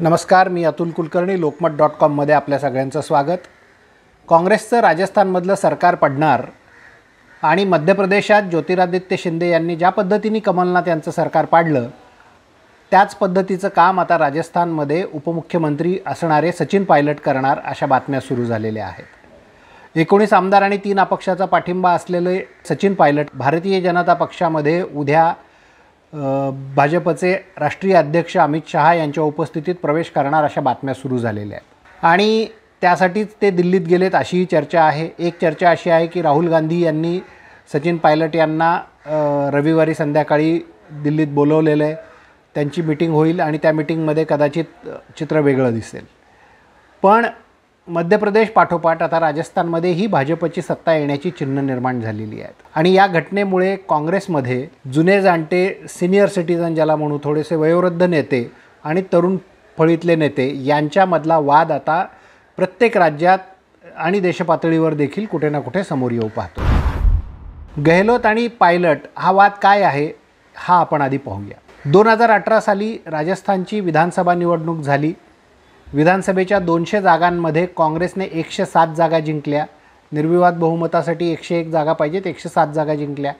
नमस्कार मी अतुल कुलकर्णी लोकमत डॉट कॉममध्ये आपल्या सगळ्यांचं स्वागत काँग्रेसचं राजस्थानमधलं सरकार पडणार आणि मध्य प्रदेशात ज्योतिरादित्य शिंदे यांनी ज्या पद्धतीने कमलनाथ यांचं सरकार पाडलं त्याच पद्धतीचं काम आता राजस्थानमध्ये उपमुख्यमंत्री असणारे सचिन पायलट करणार अशा बातम्या सुरू झालेल्या आहेत एकोणीस आमदार आणि तीन अपक्षाचा पाठिंबा असलेले सचिन पायलट भारतीय जनता पक्षामध्ये उद्या भाजपचे राष्ट्रीय अध्यक्ष अमित शहा यांच्या उपस्थितीत प्रवेश करणार अशा बातम्या सुरू झालेल्या आहेत आणि त्यासाठीच ते दिल्लीत गेलेत अशीही चर्चा आहे एक चर्चा अशी आहे की राहुल गांधी यांनी सचिन पायलट यांना रविवारी संध्याकाळी दिल्लीत बोलवलेलं आहे त्यांची मिटिंग होईल आणि त्या मिटिंगमध्ये कदाचित चित्र वेगळं दिसेल पण मध्य प्रदेश पाठोपाठ आता राजस्थानमध्येही भाजपची सत्ता येण्याची चिन्ह निर्माण झालेली आहेत आणि या घटनेमुळे काँग्रेसमध्ये जुने जाणते सिनियर सिटीजन ज्याला म्हणू थोडेसे वयोवृद्ध नेते आणि तरुण फळीतले नेते यांच्यामधला वाद आता प्रत्येक राज्यात आणि देशपातळीवर देखील कुठे ना कुठे समोर येऊ पाहतो गहलोत आणि पायलट हा वाद काय आहे हा आपण आधी पाहूया दोन हजार अठरा साली राजस्थानची विधानसभा निवडणूक झाली विधानसभेच्या दोनशे जागांमध्ये काँग्रेसने एकशे सात जागा जिंकल्या निर्विवाद बहुमतासाठी एकशे एक जागा पाहिजेत एकशे सात जागा जिंकल्या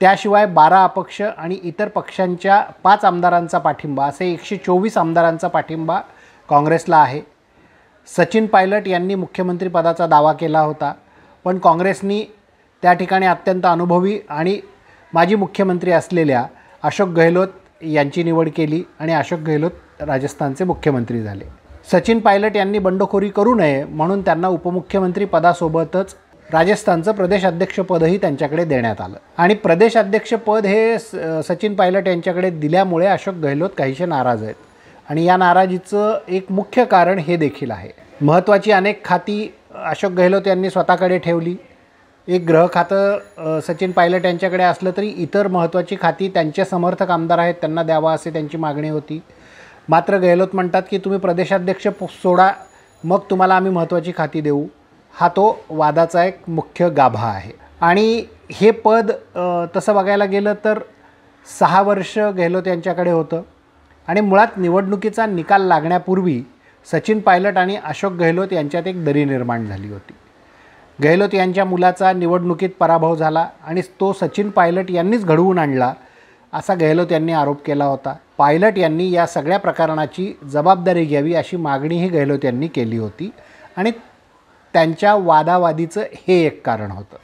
त्याशिवाय बारा अपक्ष आणि इतर पक्षांच्या पाच आमदारांचा पाठिंबा असे एकशे चोवीस आमदारांचा पाठिंबा काँग्रेसला आहे सचिन पायलट यांनी मुख्यमंत्रीपदाचा दावा केला होता पण काँग्रेसनी त्या ठिकाणी अत्यंत अनुभवी आणि माजी मुख्यमंत्री असलेल्या अशोक गहलोत यांची निवड केली आणि अशोक गहलोत राजस्थानचे मुख्यमंत्री झाले सचिन पायलट यांनी बंडखोरी करू नये म्हणून त्यांना उपमुख्यमंत्री पदासोबतच राजस्थानचं प्रदेशाध्यक्षपदही त्यांच्याकडे देण्यात आलं आणि प्रदेशाध्यक्षपद हे सचिन पायलट यांच्याकडे दिल्यामुळे अशोक गहलोत काहीसे नाराज आहेत आणि या नाराजीचं एक मुख्य कारण हे देखील आहे महत्त्वाची अनेक खाती अशोक गहलोत यांनी स्वतःकडे ठेवली एक ग्रह खातं सचिन पायलट यांच्याकडे असलं तरी इतर महत्त्वाची खाती त्यांचे समर्थक आमदार आहेत त्यांना द्यावा असे त्यांची मागणी होती मात्र गेहलोत म्हणतात की तुम्ही प्रदेशाध्यक्ष सोडा मग तुम्हाला आम्ही महत्त्वाची खाती देऊ हा तो वादाचा एक मुख्य गाभा आहे आणि हे पद तसं बघायला गेलं तर सहा वर्ष गेहलोत यांच्याकडे होतं आणि मुळात निवडणुकीचा निकाल लागण्यापूर्वी सचिन पायलट आणि अशोक गेहलोत यांच्यात एक दरी निर्माण झाली होती गेहलोत यांच्या मुलाचा निवडणुकीत पराभव झाला आणि तो सचिन पायलट यांनीच घडवून आणला असा गेहलोत यांनी आरोप केला होता पायलट यांनी या सगळ्या प्रकरणाची जबाबदारी घ्यावी अशी मागणीही गेहलोत यांनी केली होती आणि त्यांच्या वादावादीचं हे एक कारण होतं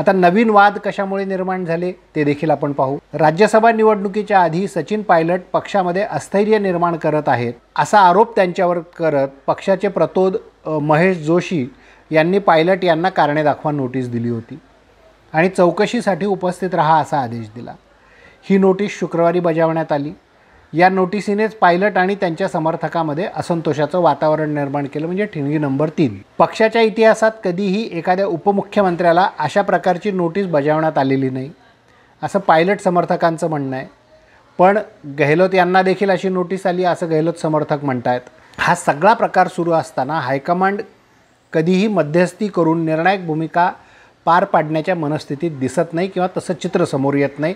आता नवीन वाद कशामुळे निर्माण झाले ते देखील आपण पाहू राज्यसभा निवडणुकीच्या आधी सचिन पायलट पक्षामध्ये अस्थैर्य निर्माण करत आहेत असा आरोप त्यांच्यावर करत पक्षाचे प्रतोद महेश जोशी यांनी पायलट यांना कारणे दाखवा नोटीस दिली होती आणि चौकशीसाठी उपस्थित रहा असा आदेश दिला ही नोटीस शुक्रवारी बजावण्यात आली या नोटिसीनेच पायलट आणि त्यांच्या समर्थकामध्ये असंतोषाचं वातावरण निर्माण केलं म्हणजे ठिणगी नंबर तीन पक्षाच्या इतिहासात कधीही एखाद्या उपमुख्यमंत्र्याला अशा प्रकारची नोटीस बजावण्यात आलेली नाही असं पायलट समर्थकांचं म्हणणं आहे पण गहलोत यांना देखील अशी नोटीस आली असं गहलोत समर्थक म्हणत आहेत हा सगळा प्रकार सुरू असताना हायकमांड कधीही मध्यस्थी करून निर्णायक भूमिका पार पाडण्याच्या मनस्थितीत दिसत नाही किंवा तसं चित्र समोर येत नाही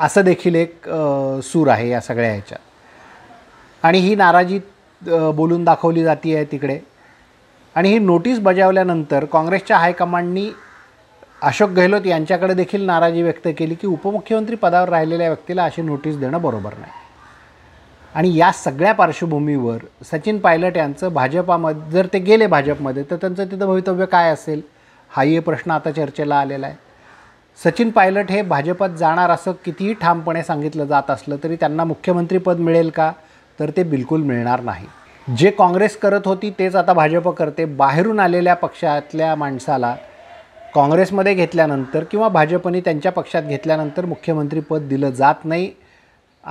असं देखील एक सूर आहे या सगळ्या ह्याच्यात आणि ही नाराजी बोलून दाखवली जाती आहे तिकडे आणि ही नोटीस बजावल्यानंतर काँग्रेसच्या हायकमांडनी अशोक गेहलोत यांच्याकडे देखील नाराजी व्यक्त केली की उपमुख्यमंत्री पदावर राहिलेल्या व्यक्तीला अशी नोटीस देणं बरोबर नाही आणि या सगळ्या पार्श्वभूमीवर सचिन पायलट यांचं भाजपामध्ये जर ते गेले भाजपमध्ये तर त्यांचं तिथं भवितव्य काय असेल हाही प्रश्न आता चर्चेला आलेला आहे सचिन पायलट हे भाजपात जाणार असं कितीही ठामपणे सांगितलं जात असलं तरी त्यांना मुख्यमंत्रीपद मिळेल का तर ते बिलकुल मिळणार नाही जे काँग्रेस करत होती तेच आता भाजप करते बाहेरून आलेल्या पक्षातल्या माणसाला काँग्रेसमध्ये घेतल्यानंतर किंवा भाजपने त्यांच्या पक्षात घेतल्यानंतर मुख्यमंत्रीपद दिलं जात नाही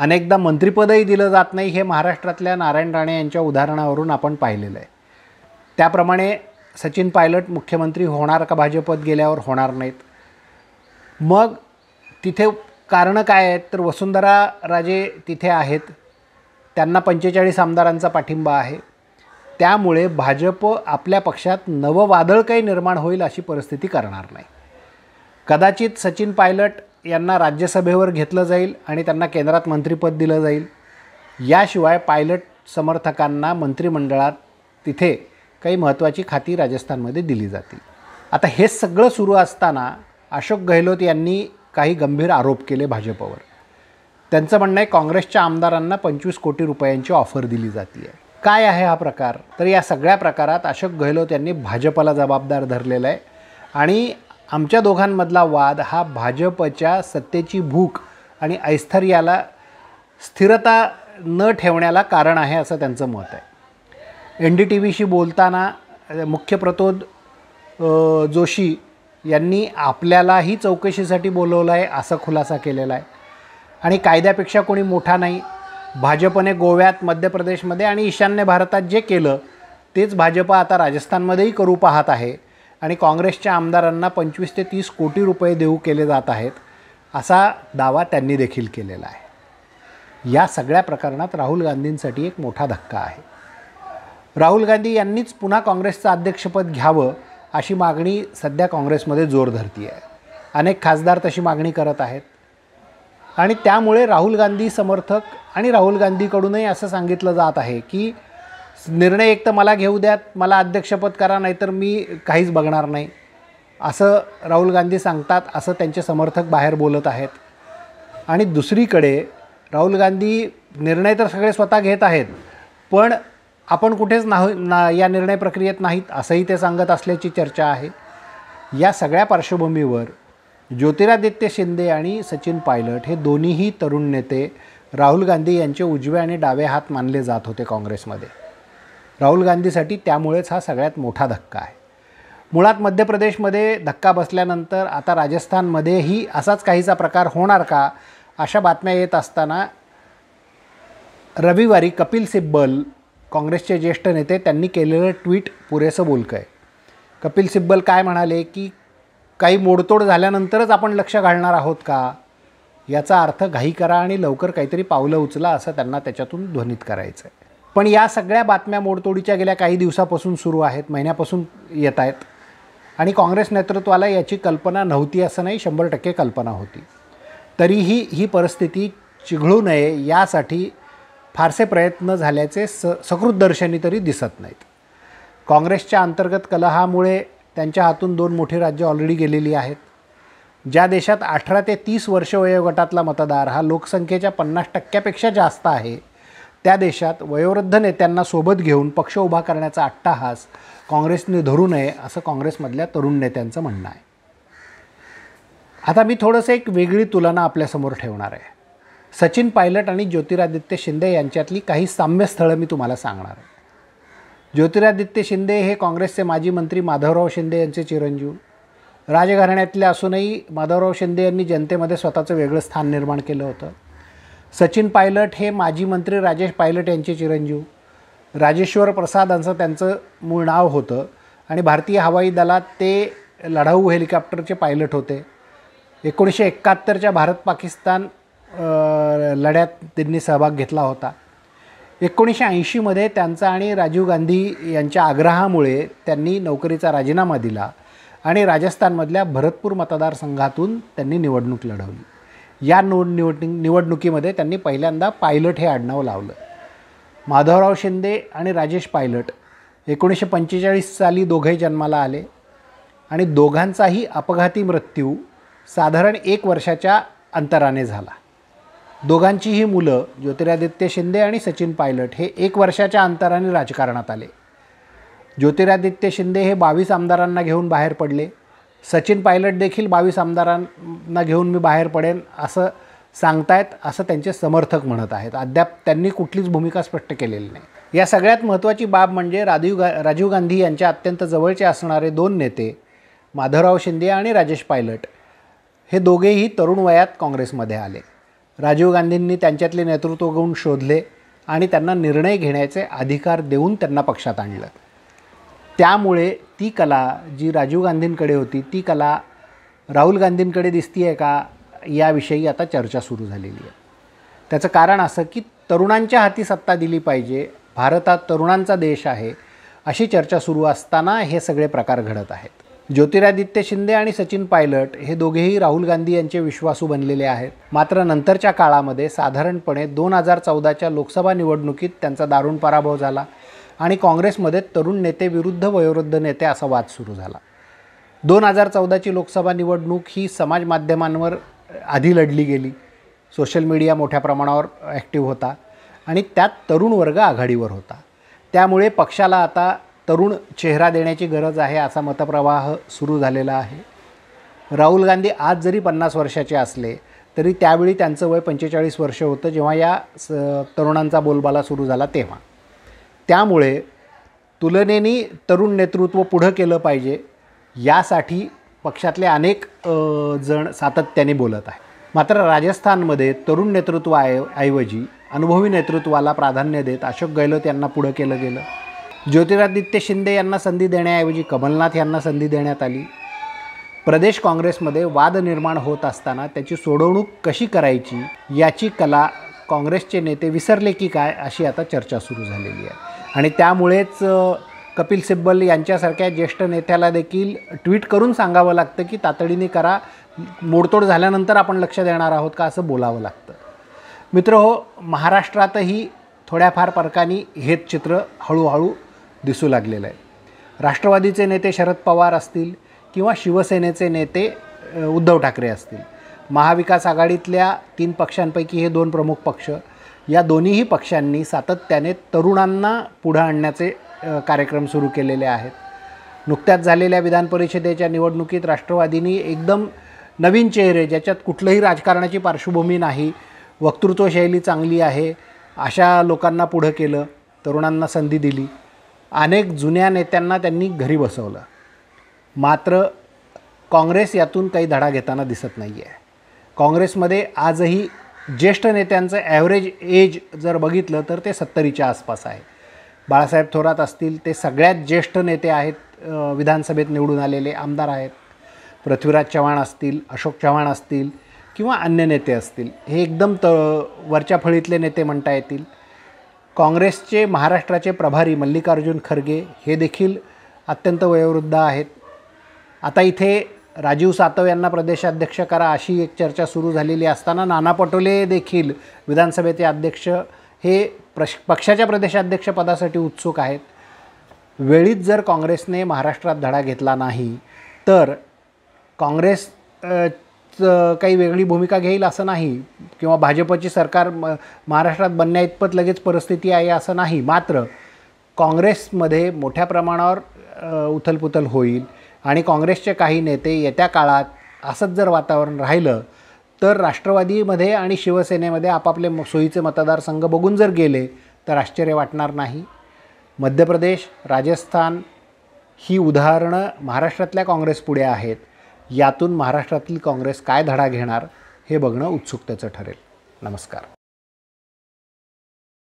अनेकदा मंत्रिपदही दिलं जात नाही हे महाराष्ट्रातल्या नारायण राणे यांच्या उदाहरणावरून आपण पाहिलेलं आहे त्याप्रमाणे सचिन पायलट मुख्यमंत्री होणार का भाजपत गेल्यावर होणार नाहीत मग तिथे कारणं काय आहेत तर वसुंधरा राजे तिथे आहेत त्यांना पंचेचाळीस आमदारांचा पाठिंबा आहे त्यामुळे भाजप आपल्या पक्षात नवं वादळ काही निर्माण होईल अशी परिस्थिती करणार नाही कदाचित सचिन पायलट यांना राज्यसभेवर घेतलं जाईल आणि त्यांना केंद्रात मंत्रिपद दिलं जाईल याशिवाय पायलट समर्थकांना मंत्रिमंडळात तिथे काही महत्त्वाची खाती राजस्थानमध्ये दिली जातील आता हे सगळं सुरू असताना अशोक गहलोत यांनी काही गंभीर आरोप केले भाजपवर त्यांचं म्हणणं आहे काँग्रेसच्या आमदारांना पंचवीस कोटी रुपयांची ऑफर दिली जाती आहे काय आहे हा प्रकार तर या सगळ्या प्रकारात अशोक गहलोत यांनी भाजपला जबाबदार धरलेला आहे आणि आमच्या दोघांमधला वाद हा भाजपच्या सत्तेची भूक आणि ऐस्थर्याला स्थिरता न ठेवण्याला कारण आहे असं त्यांचं मत आहे एन डी टी व्हीशी बोलताना मुख्य प्रतोद जोशी यांनी आपल्यालाही चौकशीसाठी बोलवलं आहे असा खुलासा केलेला आहे आणि कायद्यापेक्षा कोणी मोठा नाही भाजपने गोव्यात मध्य प्रदेशमध्ये आणि ईशान्य भारतात जे केलं तेच भाजप आता राजस्थानमध्येही करू पाहत आहे आणि काँग्रेसच्या आमदारांना पंचवीस ते तीस कोटी रुपये देऊ केले जात आहेत असा दावा त्यांनी देखील केलेला आहे या सगळ्या प्रकरणात राहुल गांधींसाठी एक मोठा धक्का आहे राहुल गांधी यांनीच पुन्हा काँग्रेसचं अध्यक्षपद घ्यावं अशी मागणी सध्या काँग्रेसमध्ये जोर धरती आहे अनेक खासदार तशी मागणी करत आहेत आणि त्यामुळे राहुल गांधी समर्थक आणि राहुल गांधीकडूनही असं सांगितलं जात आहे की निर्णय एक तर मला घेऊ द्यात मला अध्यक्षपद करा नाहीतर मी काहीच बघणार नाही असं राहुल गांधी सांगतात असं त्यांचे समर्थक बाहेर बोलत आहेत आणि दुसरीकडे राहुल गांधी निर्णय तर सगळे स्वतः घेत आहेत पण आपण कुठेच ना, ना या निर्णय प्रक्रियेत नाहीत असंही ते सांगत असल्याची चर्चा आहे या सगळ्या पार्श्वभूमीवर ज्योतिरादित्य शिंदे आणि सचिन पायलट हे दोन्हीही तरुण नेते राहुल गांधी यांचे उजवे आणि डावे हात मानले जात होते काँग्रेसमध्ये राहुल गांधीसाठी त्यामुळेच हा सगळ्यात मोठा धक्का आहे मुळात मध्य प्रदेशमध्ये धक्का बसल्यानंतर आता राजस्थानमध्येही असाच काहीचा प्रकार होणार का अशा बातम्या येत असताना रविवारी कपिल सिब्बल काँग्रेसचे ज्येष्ठ नेते त्यांनी केलेलं ट्विट पुरेसं बोलकं आहे कपिल सिब्बल काय म्हणाले की काही मोडतोड झाल्यानंतरच आपण लक्ष घालणार आहोत का याचा अर्थ घाई करा आणि लवकर काहीतरी पावलं उचला असं त्यांना त्याच्यातून ध्वनित करायचं आहे पण या सगळ्या बातम्या मोडतोडीच्या गेल्या काही दिवसापासून सुरू आहेत महिन्यापासून येत आहेत आणि काँग्रेस नेतृत्वाला याची कल्पना नव्हती असं नाही शंभर टक्के कल्पना होती तरीही ही परिस्थिती चिघळू नये यासाठी फारसे प्रयत्न झाल्याचे स सकृतदर्शनी तरी दिसत नाहीत काँग्रेसच्या अंतर्गत कलहामुळे त्यांच्या हातून दोन मोठी राज्य ऑलरेडी गेलेली आहेत ज्या देशात अठरा ते तीस वर्ष वयोगटातला मतदार हा लोकसंख्येच्या पन्नास टक्क्यापेक्षा जास्त आहे त्या देशात वयोवृद्ध नेत्यांना सोबत घेऊन पक्ष उभा करण्याचा अट्टाहास काँग्रेसने धरू नये असं काँग्रेसमधल्या तरुण नेत्यांचं म्हणणं आहे आता मी थोडंसं एक वेगळी तुलना आपल्यासमोर ठेवणार आहे सचिन पायलट आणि ज्योतिरादित्य शिंदे यांच्यातली काही साम्यस्थळं मी तुम्हाला सांगणार आहे ज्योतिरादित्य शिंदे हे काँग्रेसचे माजी मंत्री माधवराव शिंदे यांचे चिरंजीव राजघराण्यातले असूनही माधवराव शिंदे यांनी जनतेमध्ये स्वतःचं वेगळं स्थान निर्माण केलं होतं सचिन पायलट हे माजी मंत्री राजेश पायलट यांचे चिरंजीव राजेश्वर प्रसाद यांचं त्यांचं मूळ नाव होतं आणि भारतीय हवाई दलात ते लढाऊ हेलिकॉप्टरचे पायलट होते एकोणीसशे एकाहत्तरच्या भारत पाकिस्तान लढ्यात त्यांनी सहभाग घेतला होता एकोणीसशे ऐंशीमध्ये त्यांचा आणि राजीव गांधी यांच्या आग्रहामुळे त्यांनी नोकरीचा राजीनामा दिला आणि राजस्थानमधल्या भरतपूर मतदारसंघातून त्यांनी निवडणूक लढवली या निवड निवडणूक निवडणुकीमध्ये त्यांनी पहिल्यांदा पायलट हे आडनाव लावलं माधवराव शिंदे आणि राजेश पायलट एकोणीसशे पंचेचाळीस साली दोघे जन्माला आले आणि दोघांचाही अपघाती मृत्यू साधारण एक वर्षाच्या अंतराने झाला दोघांचीही मुलं ज्योतिरादित्य शिंदे आणि सचिन पायलट हे एक वर्षाच्या अंतराने राजकारणात आले ज्योतिरादित्य शिंदे हे बावीस आमदारांना घेऊन बाहेर पडले सचिन पायलट देखील बावीस आमदारांना घेऊन मी बाहेर पडेन असं सांगतायत असं त्यांचे समर्थक म्हणत आहेत अद्याप त्यांनी कुठलीच भूमिका स्पष्ट केलेली नाही या सगळ्यात महत्त्वाची बाब म्हणजे राजीव गा राजीव गांधी यांच्या अत्यंत जवळचे असणारे दोन नेते माधवराव शिंदे आणि राजेश पायलट हे दोघेही तरुण वयात काँग्रेसमध्ये आले राजीव गांधींनी त्यांच्यातले नेतृत्व गुण शोधले आणि त्यांना निर्णय घेण्याचे अधिकार देऊन त्यांना पक्षात आणलं त्यामुळे ती कला जी राजीव गांधींकडे होती ती कला राहुल गांधींकडे दिसती आहे का याविषयी आता चर्चा सुरू झालेली आहे त्याचं कारण असं की तरुणांच्या हाती सत्ता दिली पाहिजे भारतात तरुणांचा देश आहे अशी चर्चा सुरू असताना हे सगळे प्रकार घडत आहेत ज्योतिरादित्य शिंदे आणि सचिन पायलट हे दोघेही राहुल गांधी यांचे विश्वासू बनलेले आहेत मात्र नंतरच्या काळामध्ये साधारणपणे दोन हजार चौदाच्या लोकसभा निवडणुकीत त्यांचा दारुण पराभव झाला आणि काँग्रेसमध्ये तरुण नेते विरुद्ध वयोवृद्ध नेते असा वाद सुरू झाला दोन हजार चौदाची लोकसभा निवडणूक ही समाज माध्यमांवर आधी लढली गेली सोशल मीडिया मोठ्या प्रमाणावर ॲक्टिव्ह होता आणि त्यात तरुण वर्ग आघाडीवर होता त्यामुळे पक्षाला आता तरुण चेहरा देण्याची गरज आहे असा मतप्रवाह सुरू झालेला आहे राहुल गांधी आज जरी पन्नास वर्षाचे असले तरी त्यावेळी त्यांचं वय पंचेचाळीस वर्ष होतं जेव्हा या स तरुणांचा बोलबाला सुरू झाला तेव्हा त्यामुळे तुलनेनी तरुण नेतृत्व पुढं केलं पाहिजे यासाठी पक्षातले अनेक जण सातत्याने बोलत आहे मात्र राजस्थानमध्ये तरुण नेतृत्व ऐवजी अनुभवी नेतृत्वाला प्राधान्य देत अशोक गहलोत यांना पुढं केलं गेलं ज्योतिरादित्य शिंदे यांना संधी देण्याऐवजी कमलनाथ यांना संधी देण्यात आली प्रदेश काँग्रेसमध्ये वाद निर्माण होत असताना त्याची सोडवणूक कशी करायची याची कला काँग्रेसचे नेते विसरले की काय अशी आता चर्चा सुरू झालेली आहे आणि त्यामुळेच कपिल सिब्बल यांच्यासारख्या ज्येष्ठ नेत्याला देखील ट्विट करून सांगावं लागतं की तातडीने करा मोडतोड झाल्यानंतर आपण लक्ष देणार आहोत का असं बोलावं लागतं मित्र हो महाराष्ट्रातही थोड्याफार फरकानी हे चित्र हळूहळू दिसू लागलेलं आहे राष्ट्रवादीचे नेते शरद पवार असतील किंवा शिवसेनेचे नेते उद्धव ठाकरे असतील महाविकास आघाडीतल्या तीन पक्षांपैकी हे दोन प्रमुख पक्ष या दोन्हीही पक्षांनी सातत्याने तरुणांना पुढं आणण्याचे कार्यक्रम सुरू केलेले आहेत नुकत्याच झालेल्या विधान परिषदेच्या निवडणुकीत राष्ट्रवादीनी एकदम नवीन चेहरे ज्याच्यात कुठलंही राजकारणाची पार्श्वभूमी नाही वक्तृत्वशैली चांगली आहे अशा लोकांना पुढं केलं तरुणांना संधी दिली अनेक जुन्या नेत्यांना त्यांनी घरी बसवलं मात्र काँग्रेस यातून काही धडा घेताना दिसत नाही आहे काँग्रेसमध्ये आजही ज्येष्ठ नेत्यांचं ॲव्हरेज एज जर बघितलं तर ते सत्तरीच्या आसपास आहे बाळासाहेब थोरात असतील ते सगळ्यात ज्येष्ठ नेते आहेत विधानसभेत निवडून आलेले आमदार आहेत पृथ्वीराज चव्हाण असतील अशोक चव्हाण असतील किंवा अन्य नेते असतील हे एकदम त वरच्या फळीतले नेते म्हणता येतील काँग्रेसचे महाराष्ट्राचे प्रभारी मल्लिकार्जुन खरगे हे देखील अत्यंत वयोवृद्ध आहेत आता इथे राजीव सातव यांना प्रदेशाध्यक्ष करा अशी एक चर्चा सुरू झालेली असताना नाना पटोले देखील विधानसभेचे अध्यक्ष हे प्रश पक्षाच्या प्रदेशाध्यक्षपदासाठी उत्सुक आहेत वेळीच जर काँग्रेसने महाराष्ट्रात धडा घेतला नाही तर काँग्रेस काही वेगळी भूमिका घेईल असं नाही किंवा भाजपची सरकार म महाराष्ट्रात बनण्याइतपत लगेच परिस्थिती आहे असं नाही मात्र काँग्रेसमध्ये मोठ्या प्रमाणावर उथलपुथल होईल आणि काँग्रेसचे काही नेते येत्या काळात असंच जर वातावरण राहिलं तर राष्ट्रवादीमध्ये आणि शिवसेनेमध्ये आपापले सोयीचे मतदारसंघ बघून जर गेले तर आश्चर्य वाटणार नाही मध्य प्रदेश राजस्थान ही उदाहरणं महाराष्ट्रातल्या काँग्रेस पुढे आहेत यातून महाराष्ट्रातील काँग्रेस काय धडा घेणार हे बघणं उत्सुकतेचं ठरेल नमस्कार